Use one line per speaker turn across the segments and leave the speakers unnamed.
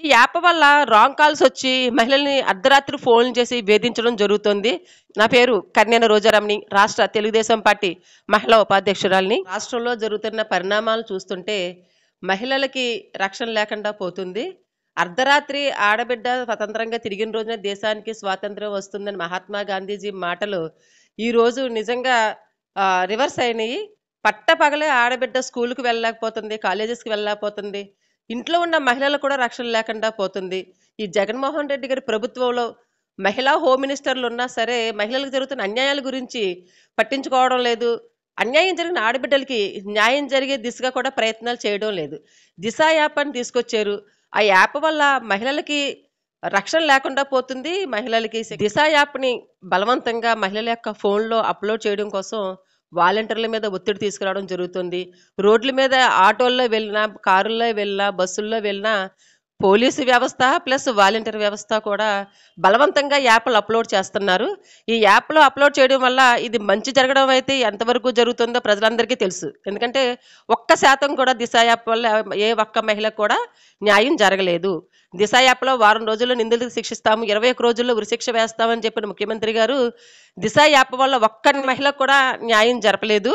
ఈ యాప్ వల్ల wrong calls వచ్చి మహిళల్ని అర్ధరాత్రి ఫోన్ చేసి వేధించడం జరుగుతుంది నా పేరు కన్యన రోజారామ్ని రాష్ట్ర తెలుగుదేశం పార్టీ మహిళా ఉపాధ్యక్షురాల్ని రాష్ట్రంలో జరుగుతున్న పరిణామాలు చూస్తుంటే మహిళలకి రక్షణ లేకుండా పోతుంది అర్ధరాత్రి ఆడబిడ్డ స్వతంత్రంగా తిరిగిన రోజున దేశానికి స్వాతంత్రం వస్తుందని మహాత్మా గాంధీజీ మాటలు ఈరోజు నిజంగా రివర్స్ అయినాయి పట్టపగలే ఆడబిడ్డ స్కూల్కి వెళ్ళలేకపోతుంది కాలేజెస్కి వెళ్ళలేకపోతుంది ఇంట్లో ఉన్న మహిళలు కూడా రక్షణ లేకుండా పోతుంది ఈ జగన్మోహన్ రెడ్డి గారి ప్రభుత్వంలో మహిళా హోమ్ మినిస్టర్లు ఉన్నా సరే మహిళలకు జరుగుతున్న అన్యాయాల గురించి పట్టించుకోవడం లేదు అన్యాయం జరిగిన ఆడబిడ్డలకి న్యాయం జరిగే దిశగా కూడా ప్రయత్నాలు చేయడం లేదు దిశ యాప్ అని తీసుకొచ్చారు ఆ యాప్ వల్ల మహిళలకి రక్షణ లేకుండా పోతుంది మహిళలకి దిశ యాప్ని బలవంతంగా మహిళల యొక్క ఫోన్లో అప్లోడ్ చేయడం కోసం వాలంటీర్ల మీద ఒత్తిడి తీసుకురావడం జరుగుతుంది రోడ్ల మీద ఆటోల్లో వెళ్ళినా కారుల్లో వెళ్ళినా బస్సుల్లో వెళ్ళినా పోలీసు వ్యవస్థ ప్లస్ వాలంటీర్ వ్యవస్థ కూడా బలవంతంగా యాప్లు అప్లోడ్ చేస్తున్నారు ఈ యాప్లో అప్లోడ్ చేయడం వల్ల ఇది మంచి జరగడం అయితే ఎంతవరకు జరుగుతుందో ప్రజలందరికీ తెలుసు ఎందుకంటే ఒక్క శాతం కూడా దిశ యాప్ వల్ల ఏ ఒక్క మహిళ కూడా న్యాయం జరగలేదు దిశ యాప్లో వారం రోజుల్లో నిందితులకు శిక్షిస్తాము ఇరవై ఒక్క రోజుల్లో ఉరిశిక్ష వేస్తామని చెప్పిన ముఖ్యమంత్రి గారు దిశ యాప్ వల్ల ఒక్క మహిళ కూడా న్యాయం జరపలేదు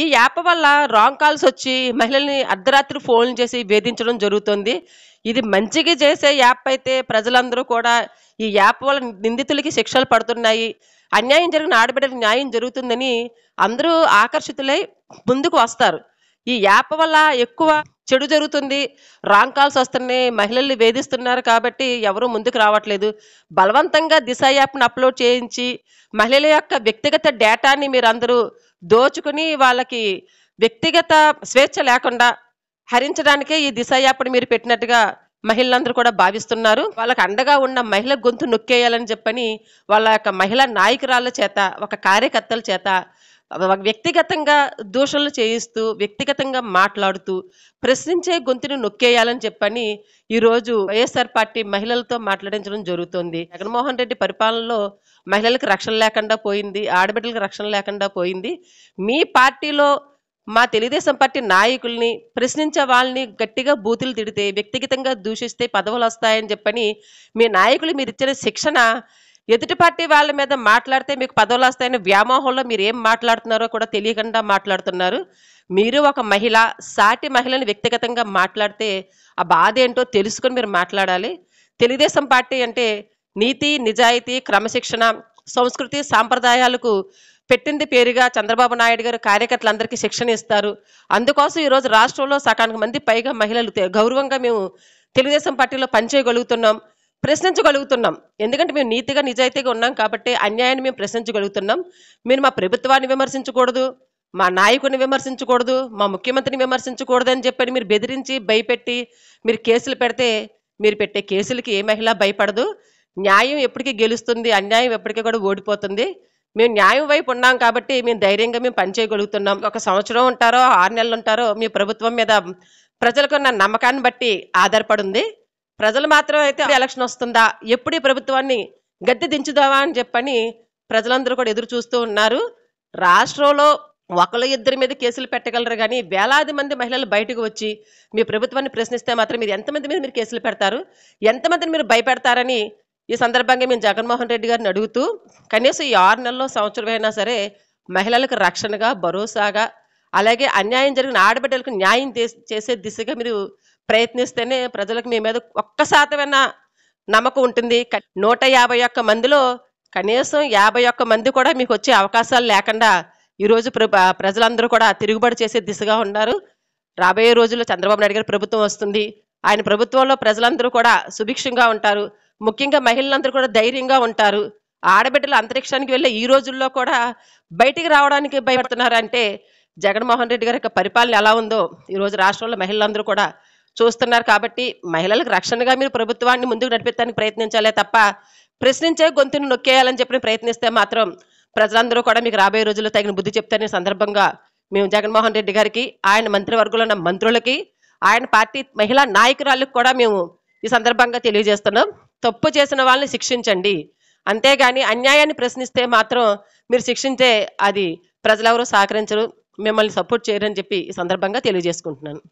ఈ యాప్ వల్ల రాంగ్ కాల్స్ వచ్చి మహిళల్ని అర్ధరాత్రి ఫోన్ చేసి వేధించడం జరుగుతుంది ఇది మంచిగా చేసే యాప్ అయితే ప్రజలందరూ కూడా ఈ యాప్ వల్ల నిందితులకి శిక్షలు పడుతున్నాయి అన్యాయం జరిగిన ఆడబిడ్డలకు న్యాయం జరుగుతుందని అందరూ ఆకర్షితులై ముందుకు వస్తారు ఈ యాప్ వల్ల ఎక్కువ చెడు జరుగుతుంది రాంగ్ కాల్స్ వస్తున్నాయి మహిళల్ని వేధిస్తున్నారు కాబట్టి ఎవరూ ముందుకు రావట్లేదు బలవంతంగా దిశ యాప్ను అప్లోడ్ చేయించి మహిళల యొక్క వ్యక్తిగత డేటాని మీరు అందరూ దోచుకుని వాళ్ళకి వ్యక్తిగత స్వేచ్ఛ లేకుండా హరించడానికే ఈ దిశ యాప్ని మీరు పెట్టినట్టుగా మహిళలందరూ కూడా భావిస్తున్నారు వాళ్ళకి అండగా ఉన్న మహిళ గొంతు నొక్కేయాలని చెప్పని వాళ్ళ యొక్క మహిళా నాయకురాల చేత ఒక కార్యకర్తల చేత వ్యక్తిగతంగా దూషణలు చేయిస్తూ వ్యక్తిగతంగా మాట్లాడుతూ ప్రశ్నించే గొంతును నొక్కేయాలని చెప్పని ఈరోజు వైఎస్ఆర్ పార్టీ మహిళలతో మాట్లాడించడం జరుగుతుంది జగన్మోహన్ రెడ్డి పరిపాలనలో మహిళలకు రక్షణ లేకుండా పోయింది ఆడబిడ్డలకు రక్షణ లేకుండా పోయింది మీ పార్టీలో మా తెలుగుదేశం పార్టీ నాయకుల్ని ప్రశ్నించే వాళ్ళని గట్టిగా బూతులు తిడితే వ్యక్తిగతంగా దూషిస్తే పదవులు వస్తాయని చెప్పని మీ నాయకులు మీరు ఇచ్చిన శిక్షణ ఎదుటి పార్టీ వాళ్ళ మీద మాట్లాడితే మీకు పదవులు వస్తాయని వ్యామోహంలో మీరు ఏం మాట్లాడుతున్నారో కూడా తెలియకుండా మాట్లాడుతున్నారు మీరు ఒక మహిళ సాటి మహిళని వ్యక్తిగతంగా మాట్లాడితే ఆ బాధ ఏంటో తెలుసుకొని మీరు మాట్లాడాలి తెలుగుదేశం పార్టీ అంటే నీతి నిజాయితీ క్రమశిక్షణ సంస్కృతి సాంప్రదాయాలకు పెట్టింది పేరుగా చంద్రబాబు నాయుడు గారు కార్యకర్తలందరికీ శిక్షణ ఇస్తారు అందుకోసం ఈరోజు రాష్ట్రంలో సకానికి మంది పైగా మహిళలు గౌరవంగా మేము తెలుగుదేశం పార్టీలో పనిచేయగలుగుతున్నాం ప్రశ్నించగలుగుతున్నాం ఎందుకంటే మేము నీతిగా నిజాయితీగా ఉన్నాం కాబట్టి అన్యాయాన్ని మేము ప్రశ్నించగలుగుతున్నాం మీరు మా ప్రభుత్వాన్ని విమర్శించకూడదు మా నాయకుని విమర్శించకూడదు మా ముఖ్యమంత్రిని విమర్శించకూడదు అని చెప్పని మీరు బెదిరించి భయపెట్టి మీరు కేసులు పెడితే మీరు పెట్టే కేసులకి ఏ మహిళ భయపడదు న్యాయం ఎప్పటికీ గెలుస్తుంది అన్యాయం ఎప్పటికీ కూడా ఓడిపోతుంది మేము న్యాయం వైపు ఉన్నాం కాబట్టి మేము ధైర్యంగా మేము పనిచేయగలుగుతున్నాం ఒక సంవత్సరం ఉంటారో ఆరు నెలలు ఉంటారో మీ ప్రభుత్వం మీద ప్రజలకున్న నమ్మకాన్ని బట్టి ఆధారపడి ప్రజలు మాత్రం అయితే ఎలక్షన్ వస్తుందా ఎప్పుడు ఈ ప్రభుత్వాన్ని గద్దె దించుదావా అని చెప్పని ప్రజలందరూ కూడా ఎదురు చూస్తూ ఉన్నారు రాష్ట్రంలో ఒకళ్ళు ఇద్దరి మీద కేసులు పెట్టగలరు కానీ వేలాది మంది మహిళలు బయటకు వచ్చి మీ ప్రభుత్వాన్ని ప్రశ్నిస్తే మాత్రం మీరు ఎంతమంది మీద మీరు కేసులు పెడతారు ఎంతమందిని మీరు భయపెడతారని ఈ సందర్భంగా మేము జగన్మోహన్ రెడ్డి గారిని అడుగుతూ కనీసం ఈ ఆరు నెలల్లో సంవత్సరమైనా సరే మహిళలకు రక్షణగా భరోసాగా అలాగే అన్యాయం జరిగిన ఆడబిడ్డలకు న్యాయం చేసే దిశగా మీరు ప్రయత్నిస్తేనే ప్రజలకు మీ మీద ఒక్క శాతమైనా నమ్మకం ఉంటుంది నూట యాభై ఒక్క మందిలో కనీసం యాభై ఒక్క మంది కూడా మీకు వచ్చే అవకాశాలు లేకుండా ఈరోజు ప్ర ప్రజలందరూ కూడా తిరుగుబడి చేసే దిశగా ఉన్నారు రాబోయే రోజుల్లో చంద్రబాబు నాయుడు గారి ప్రభుత్వం వస్తుంది ఆయన ప్రభుత్వంలో ప్రజలందరూ కూడా సుభిక్షంగా ఉంటారు ముఖ్యంగా మహిళలందరూ కూడా ధైర్యంగా ఉంటారు ఆడబిడ్డలు అంతరిక్షానికి వెళ్ళే ఈ రోజుల్లో కూడా బయటికి రావడానికి భయపడుతున్నారంటే జగన్మోహన్ రెడ్డి గారి యొక్క పరిపాలన ఎలా ఉందో ఈరోజు రాష్ట్రంలో మహిళలందరూ కూడా చూస్తున్నారు కాబట్టి మహిళలకు రక్షణగా మీరు ప్రభుత్వాన్ని ముందుకు నడిపించడానికి ప్రయత్నించాలే తప్ప ప్రశ్నించే గొంతును నొక్కేయాలని చెప్పి ప్రయత్నిస్తే మాత్రం ప్రజలందరూ కూడా మీకు రాబోయే రోజుల్లో తగిన బుద్ధి చెప్తారనే సందర్భంగా మేము జగన్మోహన్ రెడ్డి గారికి ఆయన మంత్రివర్గంలో ఉన్న మంత్రులకి ఆయన పార్టీ మహిళా నాయకురాలకు కూడా మేము ఈ సందర్భంగా తెలియజేస్తున్నాం తప్పు చేసిన వాళ్ళని శిక్షించండి అంతేగాని అన్యాయాన్ని ప్రశ్నిస్తే మాత్రం మీరు శిక్షించే అది ప్రజలెవరూ సహకరించరు మిమ్మల్ని సపోర్ట్ చేయరని చెప్పి ఈ సందర్భంగా తెలియజేసుకుంటున్నాను